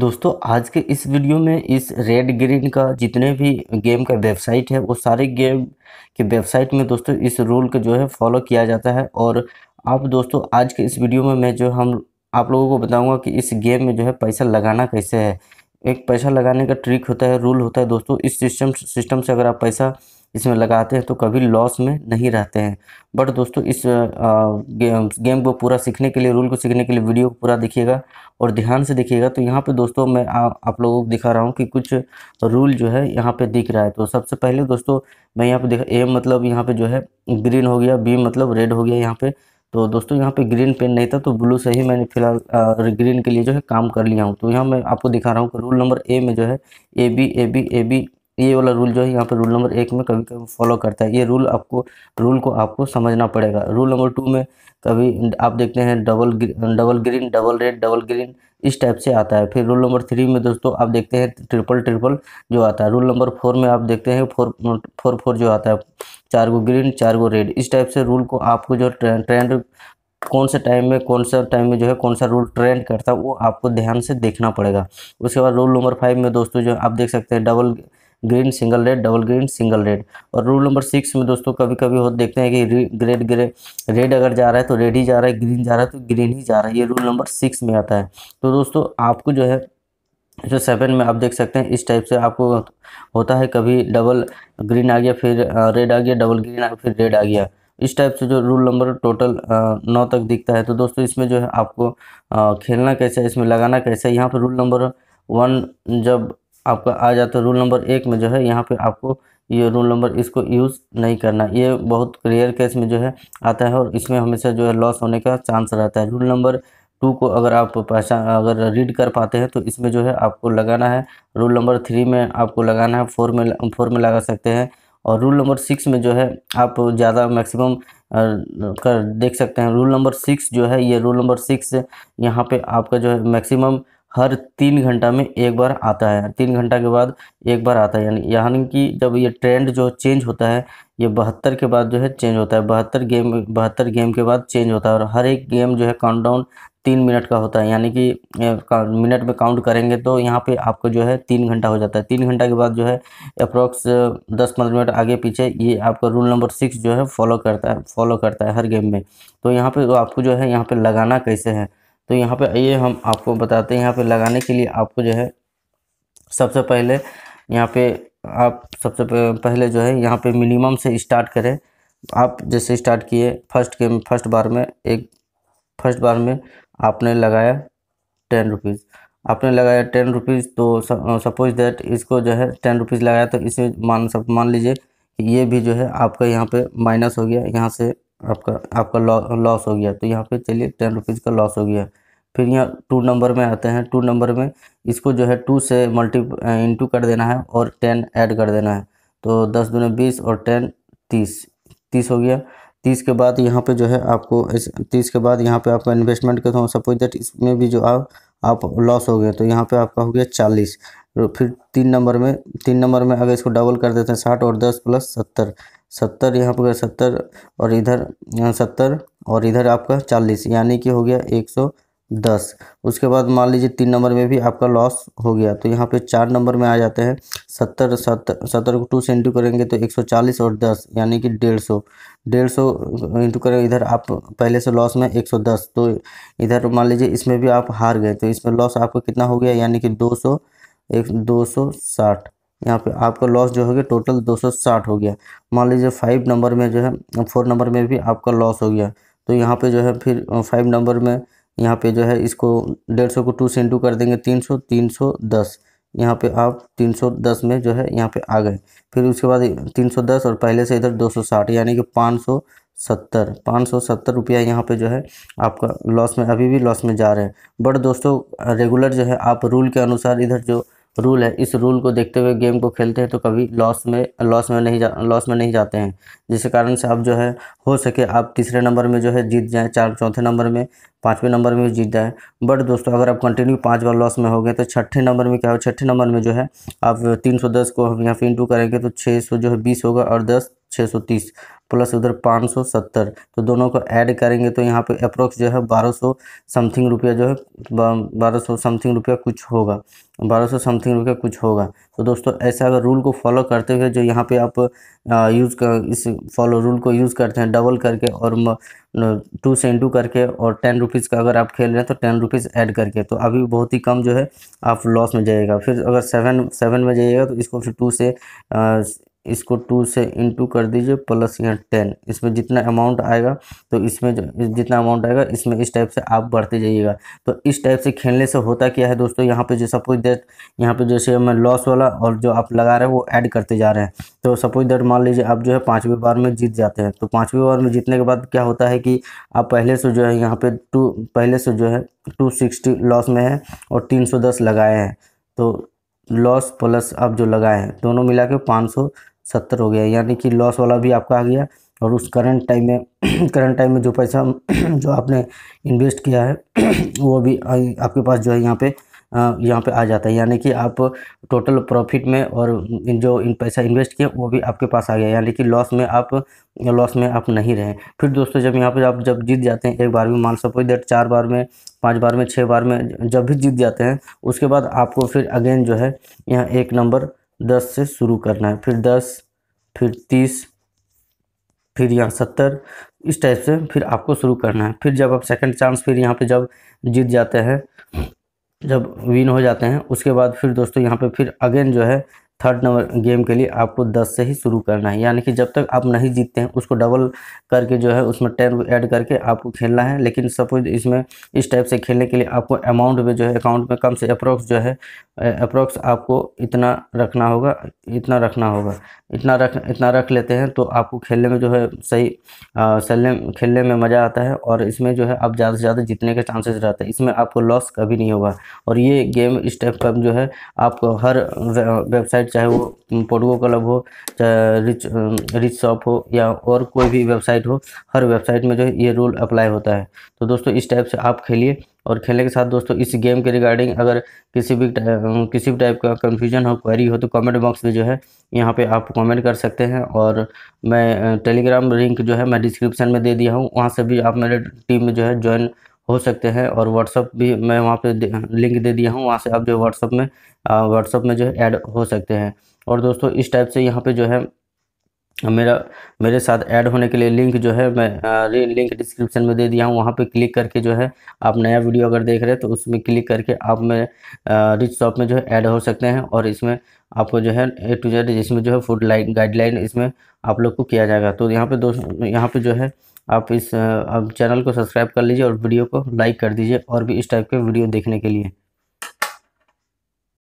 दोस्तों आज के इस वीडियो में इस रेड ग्रीन का जितने भी गेम का वेबसाइट है वो सारे गेम के वेबसाइट में दोस्तों इस रूल का जो है फॉलो किया जाता है और आप दोस्तों आज के इस वीडियो में मैं जो हम आप लोगों को बताऊंगा कि इस गेम में जो है पैसा लगाना कैसे है एक पैसा लगाने का ट्रिक होता है रूल होता है दोस्तों इस सिस्टम सिस्टम से अगर आप पैसा इसमें लगाते हैं तो कभी लॉस में नहीं रहते हैं बट दोस्तों इस गेम गेम को पूरा सीखने के लिए रूल को सीखने के लिए वीडियो को पूरा देखिएगा और ध्यान से देखिएगा तो यहाँ पे दोस्तों मैं आ, आप लोगों को दिखा रहा हूँ कि कुछ रूल जो है यहाँ पे दिख रहा है तो सबसे पहले दोस्तों मैं यहाँ पे देखा ए मतलब यहाँ पे जो है ग्रीन हो गया बी मतलब रेड हो गया यहाँ पे तो दोस्तों यहाँ पे ग्रीन पेन नहीं था तो ब्लू से ही मैंने फिलहाल ग्रीन के लिए जो है काम कर लिया हूँ तो यहाँ मैं आपको दिखा रहा हूँ रूल नंबर ए में जो है A B A B A B ये वाला रूल जो है यहाँ पर रूल नंबर एक में कभी कभी फॉलो करता है ये रूल आपको रूल को आपको समझना पड़ेगा रूल नंबर टू में कभी आप देखते हैं double green double green double red double green इस टाइप से आता है फिर रूल नंबर थ्री में दोस्तों आप देखते हैं ट्रिपल ट्रिपल जो आता है रूल नंबर फोर में आप देखते हैं फोर फोर फोर जो आता है चार गो ग्रीन चार गो रेड इस टाइप से रूल को आपको जो ट्रेंड कौन से टाइम में कौन सा टाइम में जो है कौन सा रूल ट्रेंड करता है वो आपको ध्यान से देखना पड़ेगा उसके बाद रूल नंबर फाइव में दोस्तों जो आप देख सकते हैं double green single red double green single red और रूल नंबर सिक्स में दोस्तों कभी कभी हो देखते हैं कि ग्रेड ग्रे रेड अगर जा रहा है तो रेड ही जा रहा है ग्रीन जा रहा है तो ग्रीन ही जा रहा है ये रूल नंबर सिक्स में आता है तो दोस्तों आपको जो है जो सेवन में आप देख सकते हैं इस टाइप से आपको होता है कभी डबल ग्रीन आ गया फिर रेड आ गया डबल ग्रीन आ गया फिर रेड आ गया इस टाइप से जो रूल नंबर टोटल नौ तक दिखता है तो दोस्तों इसमें जो है आपको खेलना कैसा है इसमें लगाना कैसा है यहाँ पर रूल नंबर वन जब आपका आ जाता है रूल नंबर एक में जो है यहाँ पे आपको ये रूल नंबर इसको यूज़ नहीं करना ये बहुत रेयर केस में जो है आता है और इसमें हमेशा जो है लॉस होने का चांस रहता है रूल नंबर टू को अगर आप पहचान अगर रीड कर पाते हैं तो इसमें जो है आपको लगाना है रूल नंबर थ्री में आपको लगाना है फोर में फोर में लगा सकते हैं और रूल नंबर सिक्स में जो है आप ज़्यादा मैक्सिमम कर देख सकते हैं रूल नंबर सिक्स जो है ये रूल नंबर सिक्स यहाँ पे आपका जो है मैक्सिमम हर तीन घंटा में एक बार आता है तीन घंटा के बाद एक बार आता है यानी यानी कि जब ये ट्रेंड जो चेंज होता है ये बहत्तर के बाद जो है चेंज होता है बहत्तर गेम बहत्तर गेम के बाद चेंज होता है और हर एक गेम जो है काउंटडाउन तीन मिनट का होता है यानी कि मिनट में काउंट करेंगे तो यहाँ पे आपको जो है तीन घंटा हो जाता है तीन घंटा के बाद जो है अप्रोक्स दस पंद्रह मिनट आगे पीछे ये आपका रूल नंबर सिक्स जो है फॉलो करता है फॉलो करता है हर गेम में तो यहाँ पे आपको जो है यहाँ पे लगाना कैसे है तो यहाँ पे आइए हम आपको बताते हैं यहाँ पे लगाने के लिए आपको जो है सबसे पहले यहाँ पे आप सबसे पहले जो है यहाँ पे मिनिमम से स्टार्ट करें आप जैसे स्टार्ट किए फर्स्ट के फर्स्ट बार में एक फर्स्ट बार में आपने लगाया टेन रुपीज़ आपने लगाया टेन रुपीज़ तो सपोज दैट इसको जो है टेन रुपीज़ लगाया तो इसे मान सब मान लीजिए ये भी जो है आपका यहाँ पे माइनस हो गया यहाँ से आपका आपका लॉस हो गया तो यहाँ पे चलिए टेन रुपीज़ का लॉस हो गया फिर यहाँ टू नंबर में आते हैं टू नंबर में इसको जो है टू से मल्टी इंटू कर देना है और टेन ऐड कर देना है तो दस दो बीस और टेन तीस तीस हो गया तीस के बाद यहाँ पे जो है आपको इस तीस के बाद यहाँ पे आपका इन्वेस्टमेंट के तो सपोज दैट इसमें भी जो आप आप लॉस हो गए तो यहाँ पे आपका हो गया चालीस फिर तीन नंबर में तीन नंबर में अगर इसको डबल कर देते हैं साठ और दस प्लस सत्तर सत्तर यहाँ पर सत्तर और इधर सत्तर और इधर आपका चालीस यानी कि हो गया एक सौ दस उसके बाद मान लीजिए तीन नंबर में भी आपका लॉस हो गया तो यहाँ पे चार नंबर में आ जाते हैं सत्तर सत्तर सत्तर को टू से इंटू करेंगे तो एक सौ चालीस और दस यानी कि डेढ़ सौ डेढ़ सौ इंटू करें इधर आप पहले से लॉस में एक सौ दस तो इधर मान लीजिए इसमें भी आप हार गए तो इसमें लॉस आपका कितना हो गया यानी कि दो सौ एक दो सौ साठ यहाँ पे आपका लॉस जो हो गया टोटल 260 हो गया मान लीजिए फाइव नंबर में जो है फोर नंबर में भी आपका लॉस हो गया तो यहाँ पे जो है फिर फाइव नंबर में यहाँ पे जो है इसको डेढ़ सौ को टू से इंटू कर देंगे तीन सौ तीन सौ दस यहाँ पे आप तीन सौ दस में जो है यहाँ पे आ गए फिर उसके बाद तीन सौ दस और पहले से इधर दो सौ साठ यानी कि पाँच सौ सत्तर पाँच सौ सत्तर रुपया यहाँ पे जो है आपका लॉस में अभी भी लॉस में जा रहे हैं बट दोस्तों रेगुलर जो है आप रूल के अनुसार इधर जो रूल है इस रूल को देखते हुए गेम को खेलते हैं तो कभी लॉस में लॉस में नहीं जा लॉस में नहीं जाते हैं जिसके कारण से आप जो है हो सके आप तीसरे नंबर में जो है जीत जाएं चार चौथे नंबर में पाँचवें नंबर में जीत जाएं बट दोस्तों अगर आप कंटिन्यू पाँच बार लॉस में हो गए तो छठे नंबर में क्या हो छठे नंबर में जो है आप तीन सौ दस को हम यहाँ पर इंटू करेंगे तो छः सौ जो है बीस होगा और दस छः सौ तीस प्लस उधर पाँच सौ सत्तर तो दोनों को ऐड करेंगे तो यहाँ पे अप्रोक्स जो है बारह सौ समथिंग रुपया जो है बारह सौ समथिंग रुपया कुछ होगा बारह सौ समथिंग रुपया कुछ होगा तो दोस्तों ऐसा अगर रूल को फॉलो करते हुए जो यहाँ पे आप यूज़ कर इस फॉलो रूल को यूज़ करते हैं डबल करके और टू से इंटू करके और टेन रुपीज़ का अगर आप खेल रहे हैं तो टेन रुपीज़ ऐड करके तो अभी बहुत ही कम जो है आप लॉस में जाइएगा फिर अगर सेवन सेवन में जाइएगा तो इसको फिर टू से इसको टू से इंटू कर दीजिए प्लस यहाँ टेन इसमें जितना अमाउंट आएगा तो इसमें जितना अमाउंट आएगा इसमें इस टाइप से आप बढ़ते जाइएगा तो इस टाइप से खेलने से होता क्या है दोस्तों यहाँ पे जो सपोज डेट यहाँ पे जैसे मैं लॉस वाला और जो आप लगा रहे हैं वो ऐड करते जा रहे हैं तो सपोज डेट मान लीजिए आप जो है पाँचवीं बार में जीत जाते हैं तो पाँचवीं बार में जीतने के बाद क्या होता है कि आप पहले से जो है यहाँ पर टू पहले से जो है टू सिक्सटी लॉस में है और तीन सौ दस लगाए हैं तो लॉस प्लस आप जो लगाए हैं दोनों मिला के पाँच सौ सत्तर हो गया यानी कि लॉस वाला भी आपका आ गया और उस करंट टाइम में करंट टाइम में जो पैसा जो आपने इन्वेस्ट किया है वो भी आपके पास जो है यहाँ पे यहाँ पे आ जाता है यानी कि आप टोटल प्रॉफिट में और जो इन पैसा इन्वेस्ट किया वो भी आपके पास आ गया यानी कि लॉस में आप लॉस में आप नहीं रहें फिर दोस्तों जब यहाँ पे आप जब जीत जाते हैं एक बार में मान सपोज दैट चार बार में पांच बार में छः बार में जब भी जीत जाते हैं उसके बाद आपको फिर अगेन जो है यहाँ एक नंबर दस से शुरू करना है फिर दस फिर तीस फिर यहाँ सत्तर इस टाइप से फिर आपको शुरू करना है फिर जब आप सेकंड चांस फिर यहाँ पे जब जीत जाते हैं जब विन हो जाते हैं उसके बाद फिर दोस्तों यहाँ पे फिर अगेन जो है थर्ड नंबर गेम के लिए आपको दस से ही शुरू करना है यानी कि जब तक आप नहीं जीतते हैं उसको डबल करके जो है उसमें टेन ऐड करके आपको खेलना है लेकिन सपोज इसमें इस टाइप से खेलने के लिए आपको अमाउंट में जो है अकाउंट में कम से अप्रोक्स जो है अप्रोक्स आपको इतना रखना होगा इतना रखना होगा इतना रख इतना रख लेते हैं तो आपको खेलने में जो है सही सेलने खेलने में मज़ा आता है और इसमें जो है आप ज़्यादा से ज़्यादा जीतने के चांसेस रहते हैं इसमें आपको लॉस कभी नहीं होगा और ये गेम इस टाइप का जो है आपको हर वेबसाइट चाहे वो पोडो क्लब हो चाहे रिच रिच शॉप हो या और कोई भी वेबसाइट हो हर वेबसाइट में जो है ये रूल अप्लाई होता है तो दोस्तों इस टाइप से आप खेलिए और खेलने के साथ दोस्तों इस गेम के रिगार्डिंग अगर किसी भी किसी भी टाइप का कन्फ्यूजन हो क्वेरी हो तो कमेंट बॉक्स में जो है यहाँ पे आप कमेंट कर सकते हैं और मैं टेलीग्राम लिंक जो है मैं डिस्क्रिप्शन में दे दिया हूँ वहाँ से भी आप मेरे टीम में जो है ज्वाइन हो सकते हैं और व्हाट्सअप भी मैं वहाँ पे लिंक दे दिया हूँ वहाँ से आप जो व्हाट्सअप में व्हाट्सअप में जो है ऐड हो सकते हैं और दोस्तों इस टाइप से यहाँ पे जो है मेरा मेरे साथ ऐड होने के लिए लिंक जो है मैं आ, लिंक डिस्क्रिप्शन में दे दिया हूँ वहाँ पे क्लिक करके जो है आप नया वीडियो अगर देख रहे हैं तो उसमें क्लिक करके आप मेरे रिच शॉप में जो है ऐड हो सकते हैं और इसमें आपको जो है ए टू जेड जिसमें जो है फूड लाइन गाइडलाइन इसमें आप लोग को किया जाएगा तो यहाँ पे दोस्तों यहाँ पे जो है आप इस आप चैनल को सब्सक्राइब कर लीजिए और वीडियो को लाइक कर दीजिए और भी इस टाइप के वीडियो देखने के लिए